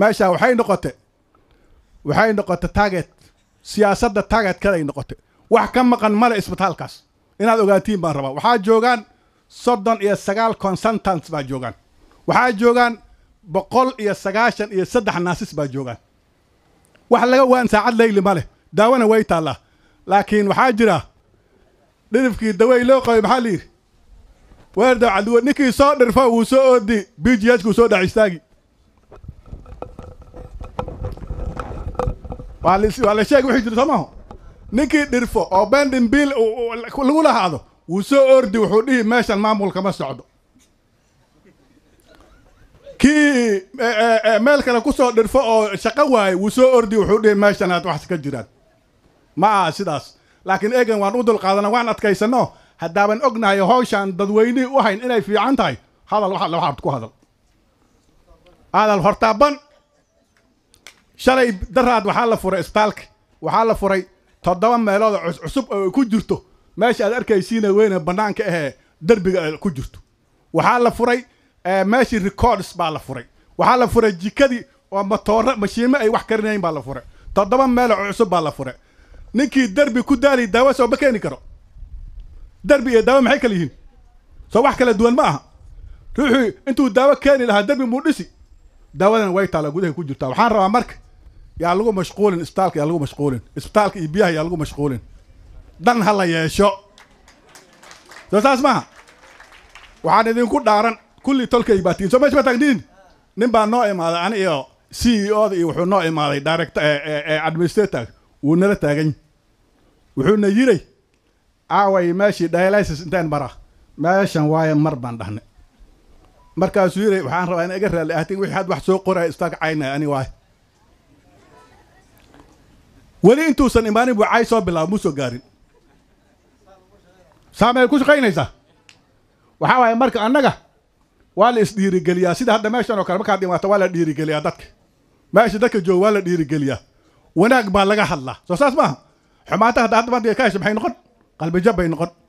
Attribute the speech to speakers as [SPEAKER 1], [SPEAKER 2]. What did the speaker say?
[SPEAKER 1] meeshaa waxay noqotay waxay noqotay target siyaasadda target kalay noqotay wax ka maqan male isbitaalkaas inaad ogaatiin baan rabaa waxaa joogaan soddon iyo sagaal consultants baa joogaan waxaa joogaan boqol iyo sagaashan iyo saddex naasis baa joogaan wax laga waan saacad leyli ma daawana way taallaa laakiin waxaa jira dhirifkii dawey loo qabay maxaa layidhi weerda cadiwe ninkii soo dhirfo wuu soo oodi b g skuu soo dhex istaagi waa la sheeg wixii jiro soo maaho ninkii dhirfo oo bendin bill lagu lahaado wuu soo ordi wuxuu dhihi meeshan maamulka ma socdo kii e, e, e, meel kale ku soo dhirfo oo shaqo waayo wuu soo ordi wuxuu dhihi meeshan aad wax ka jiraan ma aha sidaas laakiin eegan waan u dulqaadana waan adkaysanno haddaaban ognahay howshaan dadweynihii u hayn inay fiican tahay hadal waxaad ku hadal hadal hortaaban shalay daraad waxaa la furay isbitaalka waxaa la furay toddoba meelood cusub oo ku jirto meesha aad arkaysiina weyne bannaanka ahee derbiga ay ku jirto waxaa la furay eh, meeshii records baa la furay waxaa la furay jikadii oo matoore mashiime ay wax karinayn baa la furay toddoba meelo cusub baa la furay ninkii derbi ku daali daawo soo ma keeni karo derbi iyo daawo maxay kala yihiin soo wax kala duwan ma aha ruuxii intuu daawo keeni lahaa derbi muu dhisi daawadana way taala gudahay ku jirtaa waxaan rabaa marka yaa lagu mashquulin isbitaalka yaa lagu mashquulin isbitaalka iyo biyaha yaa lagu mashquulin dhan ha la yeesho soo saas maaha waxaan idinku dhaaran kullii tolkay baa tiin soo meesha ma taagniin nin baa noo imaaday ani iyo c e o iyo wuxuu noo imaaday director administrator wuu nala taagany wuxuuna yiray aaway meeshii dialysis intaan mara meeshan waayo mar baan dhahnay markaasuu yiray waxaan rabaa ina iga raalli ahtiin wixii had wax soo qoraya isbitaalka caynaya ani waayo weli intuusan imaanin wacay soo bilaaba muu soo gaarin saamay ku shaqaynaysaa waxaa waaye marka annaga waa la isdhiirigeliyaa sida hadda meeshan oo kale markaad dhimaato waa la dhiirigeliyaa dadka meesha dadka jooga waa la dhiirigeliyaa wanaag baa laga hadlaa soo saas maaha xumaanta hadda hadda maanta ka hesho maxay noqon qalbijab bay noqon